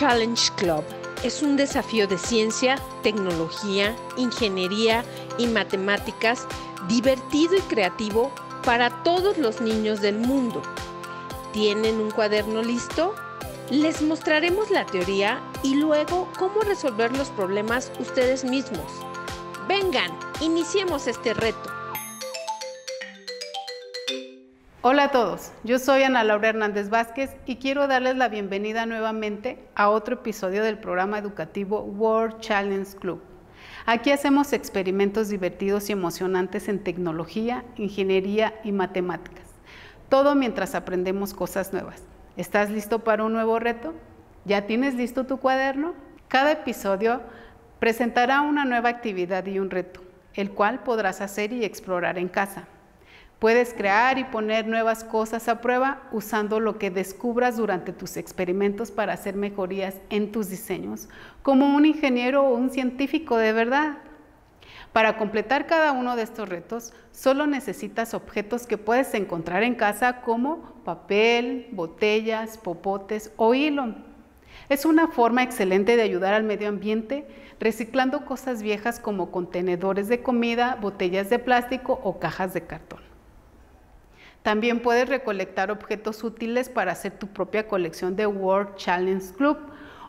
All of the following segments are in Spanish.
Challenge Club es un desafío de ciencia, tecnología, ingeniería y matemáticas divertido y creativo para todos los niños del mundo. ¿Tienen un cuaderno listo? Les mostraremos la teoría y luego cómo resolver los problemas ustedes mismos. Vengan, iniciemos este reto. Hola a todos, yo soy Ana Laura Hernández Vázquez y quiero darles la bienvenida nuevamente a otro episodio del programa educativo World Challenge Club. Aquí hacemos experimentos divertidos y emocionantes en tecnología, ingeniería y matemáticas, todo mientras aprendemos cosas nuevas. ¿Estás listo para un nuevo reto? ¿Ya tienes listo tu cuaderno? Cada episodio presentará una nueva actividad y un reto, el cual podrás hacer y explorar en casa. Puedes crear y poner nuevas cosas a prueba usando lo que descubras durante tus experimentos para hacer mejorías en tus diseños, como un ingeniero o un científico de verdad. Para completar cada uno de estos retos, solo necesitas objetos que puedes encontrar en casa como papel, botellas, popotes o hilo. Es una forma excelente de ayudar al medio ambiente reciclando cosas viejas como contenedores de comida, botellas de plástico o cajas de cartón. También puedes recolectar objetos útiles para hacer tu propia colección de World Challenge Club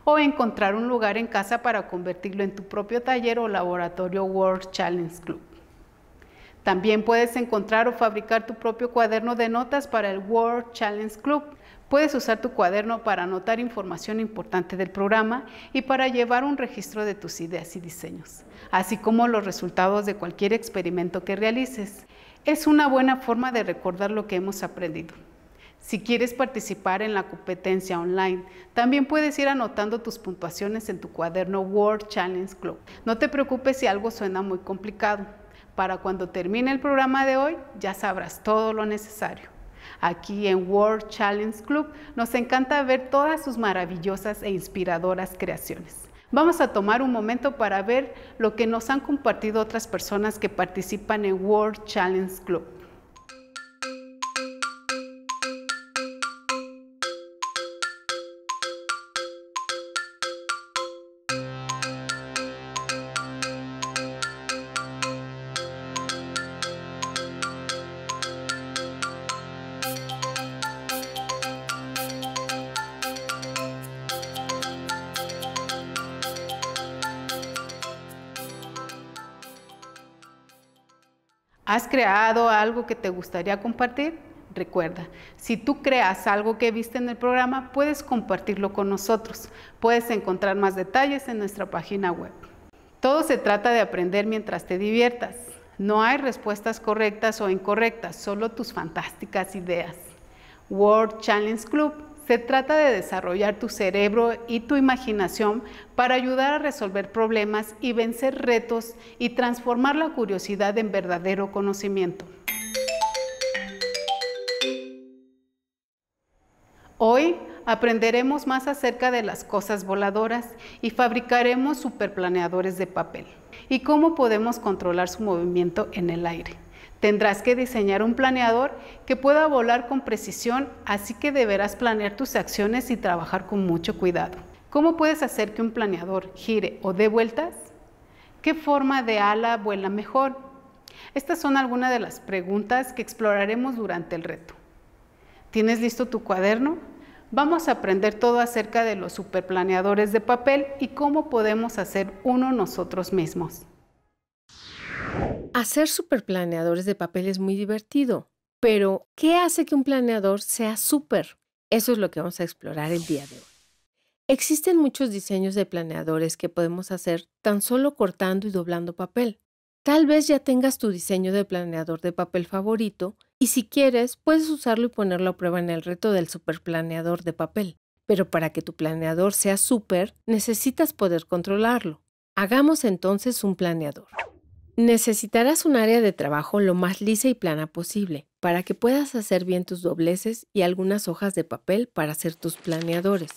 o encontrar un lugar en casa para convertirlo en tu propio taller o laboratorio World Challenge Club. También puedes encontrar o fabricar tu propio cuaderno de notas para el World Challenge Club. Puedes usar tu cuaderno para anotar información importante del programa y para llevar un registro de tus ideas y diseños, así como los resultados de cualquier experimento que realices. Es una buena forma de recordar lo que hemos aprendido. Si quieres participar en la competencia online, también puedes ir anotando tus puntuaciones en tu cuaderno World Challenge Club. No te preocupes si algo suena muy complicado. Para cuando termine el programa de hoy, ya sabrás todo lo necesario. Aquí en World Challenge Club nos encanta ver todas sus maravillosas e inspiradoras creaciones. Vamos a tomar un momento para ver lo que nos han compartido otras personas que participan en World Challenge Club. ¿Has creado algo que te gustaría compartir? Recuerda, si tú creas algo que viste en el programa, puedes compartirlo con nosotros. Puedes encontrar más detalles en nuestra página web. Todo se trata de aprender mientras te diviertas. No hay respuestas correctas o incorrectas, solo tus fantásticas ideas. World Challenge Club se trata de desarrollar tu cerebro y tu imaginación para ayudar a resolver problemas y vencer retos y transformar la curiosidad en verdadero conocimiento. Hoy aprenderemos más acerca de las cosas voladoras y fabricaremos superplaneadores de papel y cómo podemos controlar su movimiento en el aire. Tendrás que diseñar un planeador que pueda volar con precisión, así que deberás planear tus acciones y trabajar con mucho cuidado. ¿Cómo puedes hacer que un planeador gire o dé vueltas? ¿Qué forma de ala vuela mejor? Estas son algunas de las preguntas que exploraremos durante el reto. ¿Tienes listo tu cuaderno? Vamos a aprender todo acerca de los superplaneadores de papel y cómo podemos hacer uno nosotros mismos. Hacer superplaneadores de papel es muy divertido, pero ¿qué hace que un planeador sea súper? Eso es lo que vamos a explorar el día de hoy. Existen muchos diseños de planeadores que podemos hacer tan solo cortando y doblando papel. Tal vez ya tengas tu diseño de planeador de papel favorito y si quieres puedes usarlo y ponerlo a prueba en el reto del superplaneador de papel. Pero para que tu planeador sea súper necesitas poder controlarlo. Hagamos entonces un planeador. Necesitarás un área de trabajo lo más lisa y plana posible para que puedas hacer bien tus dobleces y algunas hojas de papel para hacer tus planeadores.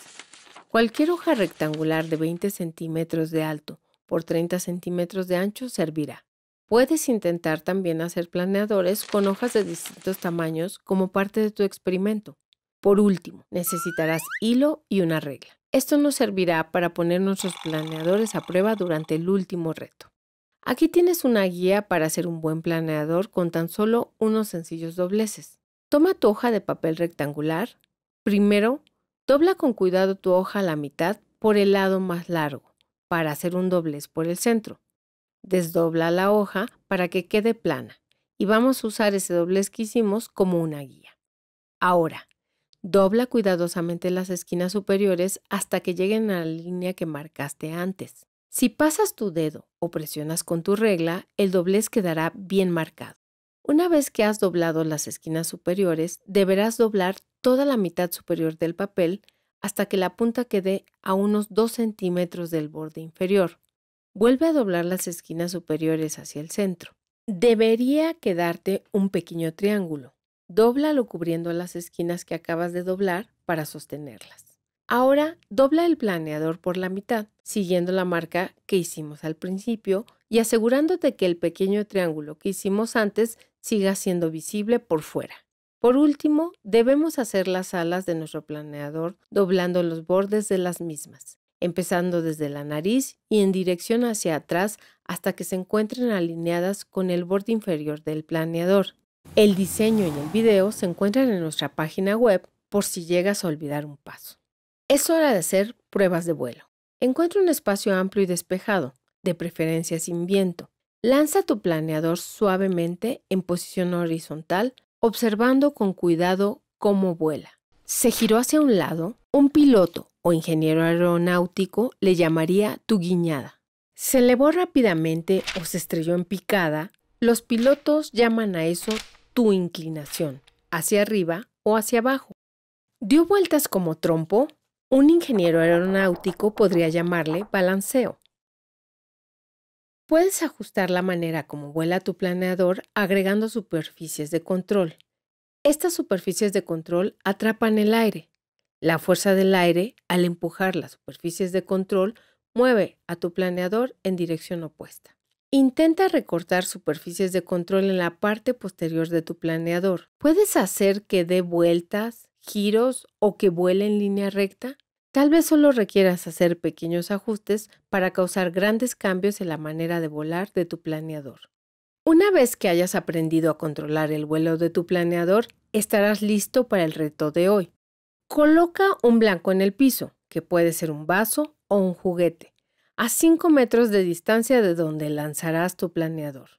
Cualquier hoja rectangular de 20 centímetros de alto por 30 centímetros de ancho servirá. Puedes intentar también hacer planeadores con hojas de distintos tamaños como parte de tu experimento. Por último, necesitarás hilo y una regla. Esto nos servirá para poner nuestros planeadores a prueba durante el último reto. Aquí tienes una guía para hacer un buen planeador con tan solo unos sencillos dobleces. Toma tu hoja de papel rectangular. Primero, dobla con cuidado tu hoja a la mitad por el lado más largo, para hacer un doblez por el centro. Desdobla la hoja para que quede plana y vamos a usar ese doblez que hicimos como una guía. Ahora, dobla cuidadosamente las esquinas superiores hasta que lleguen a la línea que marcaste antes. Si pasas tu dedo o presionas con tu regla, el doblez quedará bien marcado. Una vez que has doblado las esquinas superiores, deberás doblar toda la mitad superior del papel hasta que la punta quede a unos 2 centímetros del borde inferior. Vuelve a doblar las esquinas superiores hacia el centro. Debería quedarte un pequeño triángulo. Dóblalo cubriendo las esquinas que acabas de doblar para sostenerlas. Ahora dobla el planeador por la mitad, siguiendo la marca que hicimos al principio y asegurándote que el pequeño triángulo que hicimos antes siga siendo visible por fuera. Por último, debemos hacer las alas de nuestro planeador doblando los bordes de las mismas, empezando desde la nariz y en dirección hacia atrás hasta que se encuentren alineadas con el borde inferior del planeador. El diseño y el video se encuentran en nuestra página web por si llegas a olvidar un paso. Es hora de hacer pruebas de vuelo. Encuentra un espacio amplio y despejado, de preferencia sin viento. Lanza tu planeador suavemente en posición horizontal, observando con cuidado cómo vuela. Se giró hacia un lado, un piloto o ingeniero aeronáutico le llamaría tu guiñada. Se elevó rápidamente o se estrelló en picada. Los pilotos llaman a eso tu inclinación, hacia arriba o hacia abajo. Dio vueltas como trompo un ingeniero aeronáutico podría llamarle balanceo. Puedes ajustar la manera como vuela tu planeador agregando superficies de control. Estas superficies de control atrapan el aire. La fuerza del aire, al empujar las superficies de control, mueve a tu planeador en dirección opuesta. Intenta recortar superficies de control en la parte posterior de tu planeador. ¿Puedes hacer que dé vueltas, giros o que vuele en línea recta? Tal vez solo requieras hacer pequeños ajustes para causar grandes cambios en la manera de volar de tu planeador. Una vez que hayas aprendido a controlar el vuelo de tu planeador, estarás listo para el reto de hoy. Coloca un blanco en el piso, que puede ser un vaso o un juguete, a 5 metros de distancia de donde lanzarás tu planeador.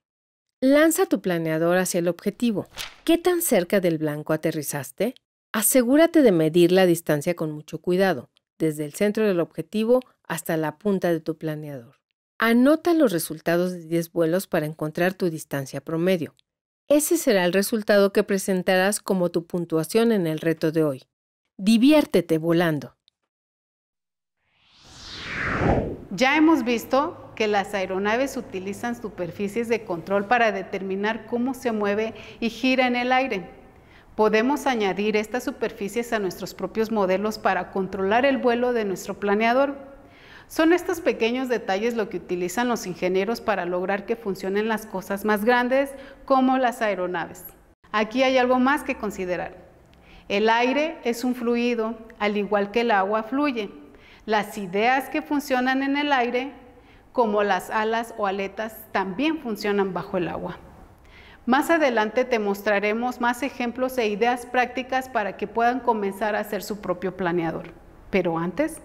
Lanza tu planeador hacia el objetivo. ¿Qué tan cerca del blanco aterrizaste? Asegúrate de medir la distancia con mucho cuidado desde el centro del objetivo hasta la punta de tu planeador. Anota los resultados de 10 vuelos para encontrar tu distancia promedio. Ese será el resultado que presentarás como tu puntuación en el reto de hoy. Diviértete volando. Ya hemos visto que las aeronaves utilizan superficies de control para determinar cómo se mueve y gira en el aire. Podemos añadir estas superficies a nuestros propios modelos para controlar el vuelo de nuestro planeador. Son estos pequeños detalles lo que utilizan los ingenieros para lograr que funcionen las cosas más grandes como las aeronaves. Aquí hay algo más que considerar. El aire es un fluido, al igual que el agua fluye. Las ideas que funcionan en el aire, como las alas o aletas, también funcionan bajo el agua. Más adelante te mostraremos más ejemplos e ideas prácticas para que puedan comenzar a ser su propio planeador. Pero antes,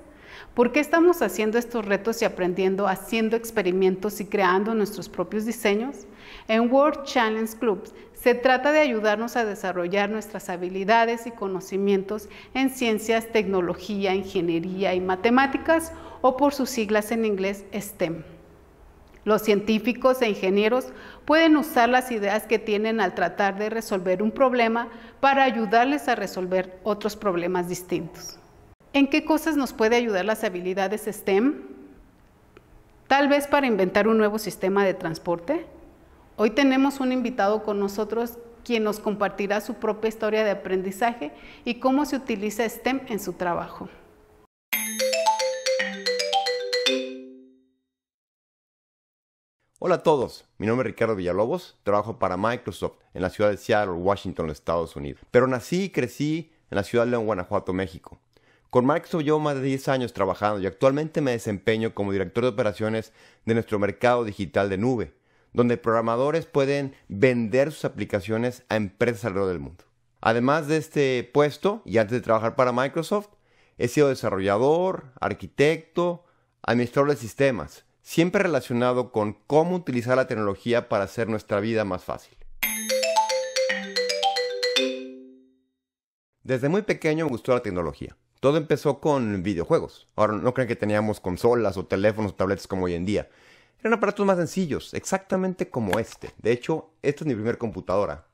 ¿por qué estamos haciendo estos retos y aprendiendo, haciendo experimentos y creando nuestros propios diseños? En World Challenge Clubs? se trata de ayudarnos a desarrollar nuestras habilidades y conocimientos en ciencias, tecnología, ingeniería y matemáticas o por sus siglas en inglés STEM. Los científicos e ingenieros pueden usar las ideas que tienen al tratar de resolver un problema para ayudarles a resolver otros problemas distintos. ¿En qué cosas nos puede ayudar las habilidades STEM? Tal vez para inventar un nuevo sistema de transporte. Hoy tenemos un invitado con nosotros quien nos compartirá su propia historia de aprendizaje y cómo se utiliza STEM en su trabajo. Hola a todos, mi nombre es Ricardo Villalobos, trabajo para Microsoft en la ciudad de Seattle, Washington, Estados Unidos, pero nací y crecí en la ciudad de León, Guanajuato, México. Con Microsoft llevo más de 10 años trabajando y actualmente me desempeño como director de operaciones de nuestro mercado digital de nube, donde programadores pueden vender sus aplicaciones a empresas alrededor del mundo. Además de este puesto y antes de trabajar para Microsoft, he sido desarrollador, arquitecto, administrador de sistemas, siempre relacionado con cómo utilizar la tecnología para hacer nuestra vida más fácil. Desde muy pequeño me gustó la tecnología. Todo empezó con videojuegos. Ahora no crean que teníamos consolas o teléfonos o tablets como hoy en día. Eran aparatos más sencillos, exactamente como este. De hecho, esta es mi primer computadora.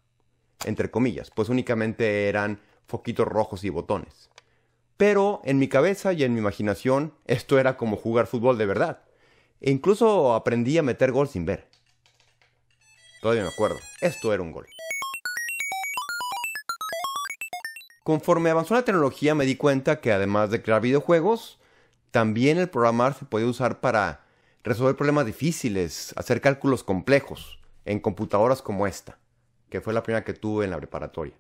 Entre comillas, pues únicamente eran foquitos rojos y botones. Pero en mi cabeza y en mi imaginación, esto era como jugar fútbol de verdad. E incluso aprendí a meter gol sin ver. Todavía me acuerdo, esto era un gol. Conforme avanzó la tecnología me di cuenta que además de crear videojuegos, también el programar se podía usar para resolver problemas difíciles, hacer cálculos complejos en computadoras como esta, que fue la primera que tuve en la preparatoria.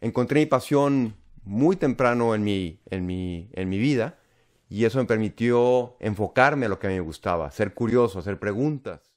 Encontré mi pasión muy temprano en mi, en mi vida y eso me permitió enfocarme a lo que me gustaba, ser curioso, hacer preguntas.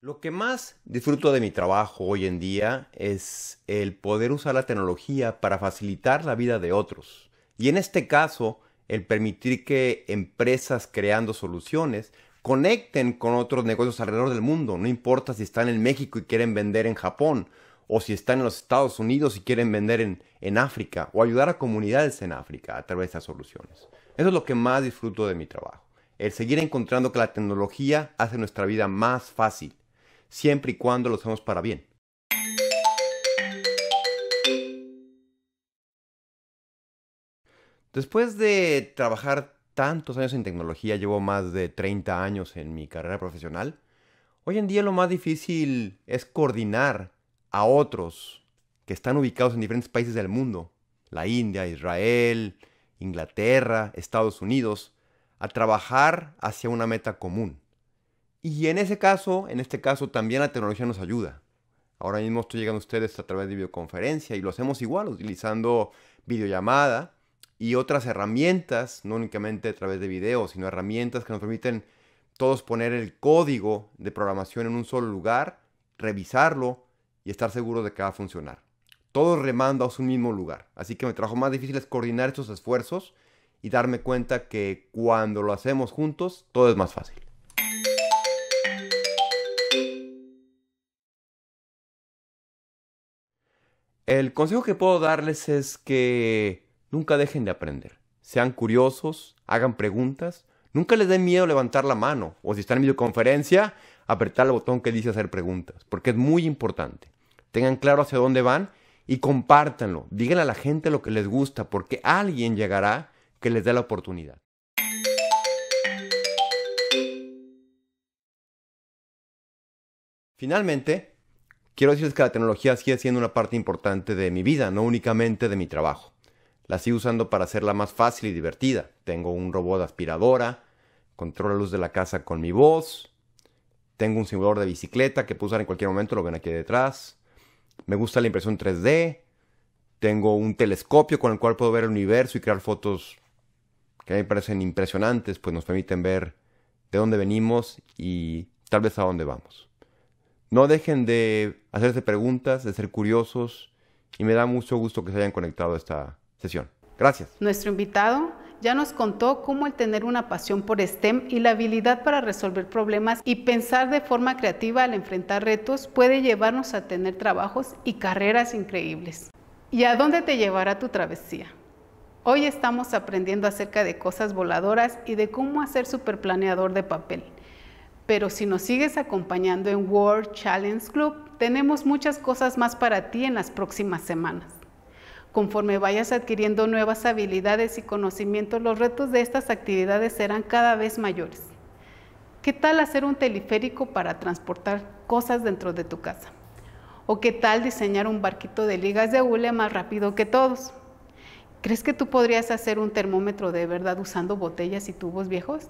Lo que más disfruto de mi trabajo hoy en día es el poder usar la tecnología para facilitar la vida de otros. Y en este caso, el permitir que empresas creando soluciones conecten con otros negocios alrededor del mundo, no importa si están en México y quieren vender en Japón, o si están en los Estados Unidos y quieren vender en, en África o ayudar a comunidades en África a través de estas soluciones. Eso es lo que más disfruto de mi trabajo, el seguir encontrando que la tecnología hace nuestra vida más fácil, siempre y cuando lo hacemos para bien. Después de trabajar tantos años en tecnología, llevo más de 30 años en mi carrera profesional, hoy en día lo más difícil es coordinar a otros que están ubicados en diferentes países del mundo, la India, Israel, Inglaterra, Estados Unidos, a trabajar hacia una meta común. Y en ese caso, en este caso también la tecnología nos ayuda. Ahora mismo estoy llegando a ustedes a través de videoconferencia y lo hacemos igual utilizando videollamada y otras herramientas, no únicamente a través de video, sino herramientas que nos permiten todos poner el código de programación en un solo lugar, revisarlo y estar seguro de que va a funcionar. Todo remando a un mismo lugar. Así que me trabajo más difícil es coordinar estos esfuerzos y darme cuenta que cuando lo hacemos juntos, todo es más fácil. El consejo que puedo darles es que nunca dejen de aprender. Sean curiosos, hagan preguntas, nunca les dé miedo levantar la mano o si están en videoconferencia, apretar el botón que dice hacer preguntas, porque es muy importante tengan claro hacia dónde van y compártanlo. Díganle a la gente lo que les gusta, porque alguien llegará que les dé la oportunidad. Finalmente, quiero decirles que la tecnología sigue siendo una parte importante de mi vida, no únicamente de mi trabajo. La sigo usando para hacerla más fácil y divertida. Tengo un robot aspiradora, controlo la luz de la casa con mi voz, tengo un simulador de bicicleta que puedo usar en cualquier momento, lo ven aquí detrás, me gusta la impresión 3D, tengo un telescopio con el cual puedo ver el universo y crear fotos que a mí me parecen impresionantes, pues nos permiten ver de dónde venimos y tal vez a dónde vamos. No dejen de hacerse preguntas, de ser curiosos y me da mucho gusto que se hayan conectado a esta sesión. Gracias. Nuestro invitado ya nos contó cómo el tener una pasión por STEM y la habilidad para resolver problemas y pensar de forma creativa al enfrentar retos puede llevarnos a tener trabajos y carreras increíbles. ¿Y a dónde te llevará tu travesía? Hoy estamos aprendiendo acerca de cosas voladoras y de cómo hacer superplaneador de papel. Pero si nos sigues acompañando en World Challenge Club, tenemos muchas cosas más para ti en las próximas semanas. Conforme vayas adquiriendo nuevas habilidades y conocimientos, los retos de estas actividades serán cada vez mayores. ¿Qué tal hacer un teleférico para transportar cosas dentro de tu casa? ¿O qué tal diseñar un barquito de ligas de hule más rápido que todos? ¿Crees que tú podrías hacer un termómetro de verdad usando botellas y tubos viejos?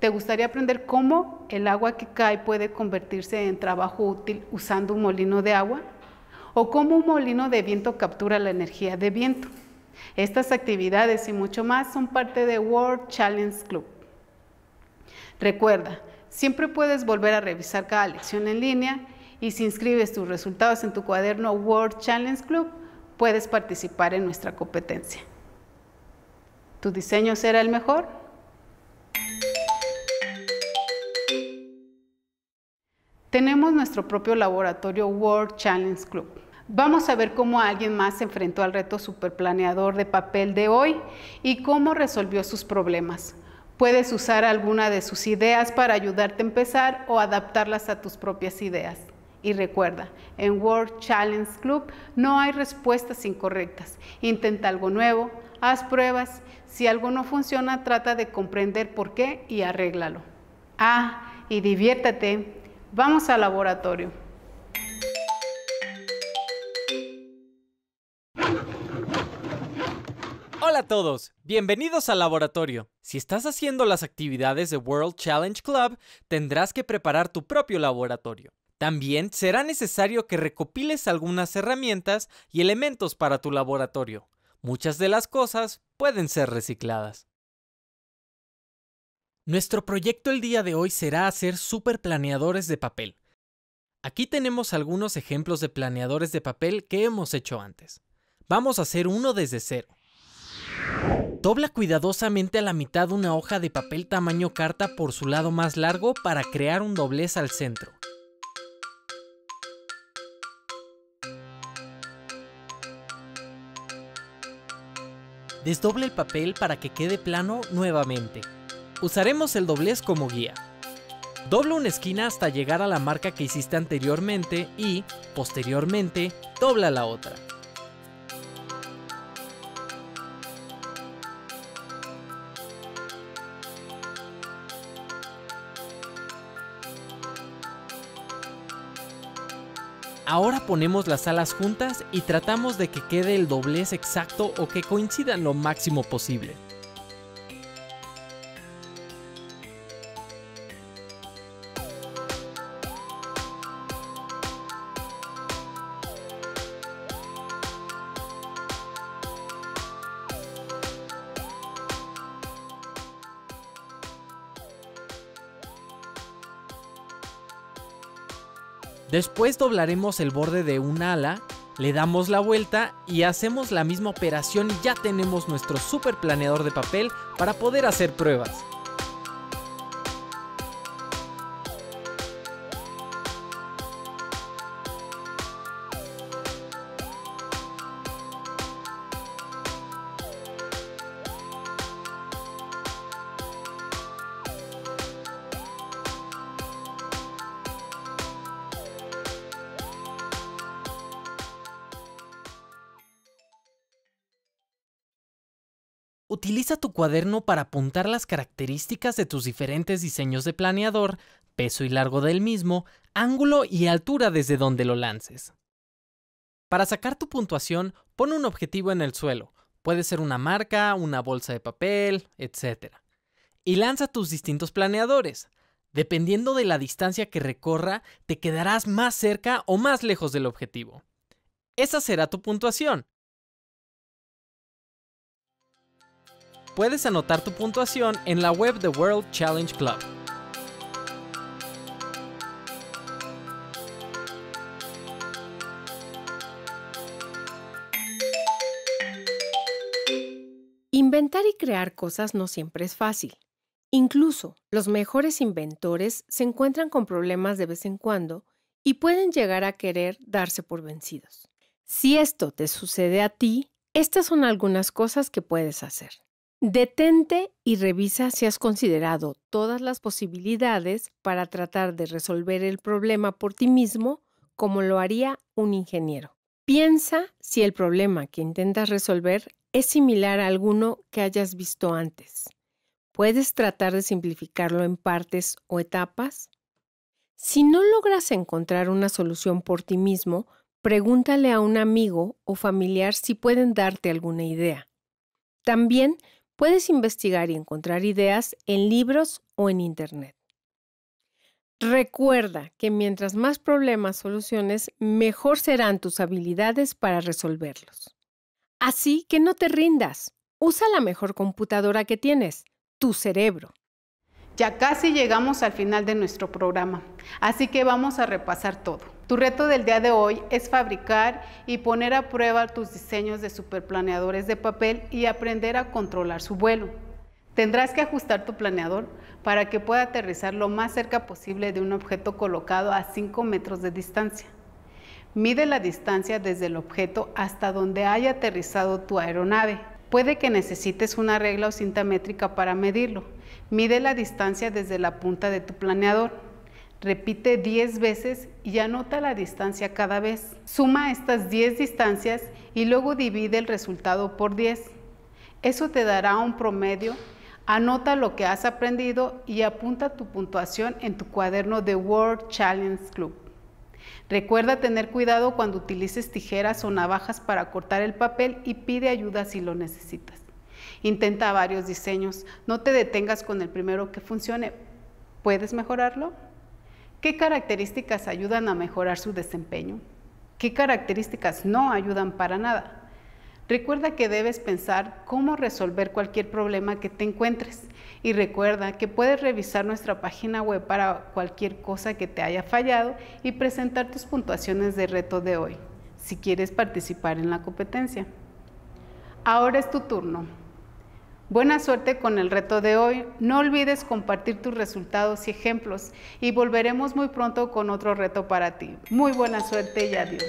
¿Te gustaría aprender cómo el agua que cae puede convertirse en trabajo útil usando un molino de agua? o cómo un molino de viento captura la energía de viento. Estas actividades y mucho más son parte de World Challenge Club. Recuerda, siempre puedes volver a revisar cada lección en línea y si inscribes tus resultados en tu cuaderno World Challenge Club, puedes participar en nuestra competencia. ¿Tu diseño será el mejor? Tenemos nuestro propio laboratorio World Challenge Club Vamos a ver cómo alguien más se enfrentó al reto superplaneador de papel de hoy y cómo resolvió sus problemas. Puedes usar alguna de sus ideas para ayudarte a empezar o adaptarlas a tus propias ideas. Y recuerda, en World Challenge Club no hay respuestas incorrectas. Intenta algo nuevo, haz pruebas. Si algo no funciona, trata de comprender por qué y arréglalo. Ah, y diviértete. Vamos al laboratorio. Hola a todos, bienvenidos al laboratorio. Si estás haciendo las actividades de World Challenge Club, tendrás que preparar tu propio laboratorio. También será necesario que recopiles algunas herramientas y elementos para tu laboratorio. Muchas de las cosas pueden ser recicladas. Nuestro proyecto el día de hoy será hacer superplaneadores de papel. Aquí tenemos algunos ejemplos de planeadores de papel que hemos hecho antes. Vamos a hacer uno desde cero. Dobla cuidadosamente a la mitad una hoja de papel tamaño carta por su lado más largo para crear un doblez al centro. Desdoble el papel para que quede plano nuevamente. Usaremos el doblez como guía. Dobla una esquina hasta llegar a la marca que hiciste anteriormente y, posteriormente, dobla la otra. Ahora ponemos las alas juntas y tratamos de que quede el doblez exacto o que coincidan lo máximo posible. Después doblaremos el borde de un ala, le damos la vuelta y hacemos la misma operación y ya tenemos nuestro super planeador de papel para poder hacer pruebas. Utiliza tu cuaderno para apuntar las características de tus diferentes diseños de planeador, peso y largo del mismo, ángulo y altura desde donde lo lances. Para sacar tu puntuación, pon un objetivo en el suelo. Puede ser una marca, una bolsa de papel, etc. Y lanza tus distintos planeadores. Dependiendo de la distancia que recorra, te quedarás más cerca o más lejos del objetivo. Esa será tu puntuación. puedes anotar tu puntuación en la web de World Challenge Club. Inventar y crear cosas no siempre es fácil. Incluso los mejores inventores se encuentran con problemas de vez en cuando y pueden llegar a querer darse por vencidos. Si esto te sucede a ti, estas son algunas cosas que puedes hacer. Detente y revisa si has considerado todas las posibilidades para tratar de resolver el problema por ti mismo como lo haría un ingeniero. Piensa si el problema que intentas resolver es similar a alguno que hayas visto antes. ¿Puedes tratar de simplificarlo en partes o etapas? Si no logras encontrar una solución por ti mismo, pregúntale a un amigo o familiar si pueden darte alguna idea. También Puedes investigar y encontrar ideas en libros o en Internet. Recuerda que mientras más problemas soluciones, mejor serán tus habilidades para resolverlos. Así que no te rindas. Usa la mejor computadora que tienes, tu cerebro. Ya casi llegamos al final de nuestro programa, así que vamos a repasar todo. Tu reto del día de hoy es fabricar y poner a prueba tus diseños de superplaneadores de papel y aprender a controlar su vuelo. Tendrás que ajustar tu planeador para que pueda aterrizar lo más cerca posible de un objeto colocado a 5 metros de distancia. Mide la distancia desde el objeto hasta donde haya aterrizado tu aeronave. Puede que necesites una regla o cinta métrica para medirlo. Mide la distancia desde la punta de tu planeador. Repite 10 veces y anota la distancia cada vez. Suma estas 10 distancias y luego divide el resultado por 10. Eso te dará un promedio. Anota lo que has aprendido y apunta tu puntuación en tu cuaderno de World Challenge Club. Recuerda tener cuidado cuando utilices tijeras o navajas para cortar el papel y pide ayuda si lo necesitas. Intenta varios diseños, no te detengas con el primero que funcione. ¿Puedes mejorarlo? ¿Qué características ayudan a mejorar su desempeño? ¿Qué características no ayudan para nada? Recuerda que debes pensar cómo resolver cualquier problema que te encuentres y recuerda que puedes revisar nuestra página web para cualquier cosa que te haya fallado y presentar tus puntuaciones de reto de hoy si quieres participar en la competencia. Ahora es tu turno. Buena suerte con el reto de hoy. No olvides compartir tus resultados y ejemplos y volveremos muy pronto con otro reto para ti. Muy buena suerte y adiós.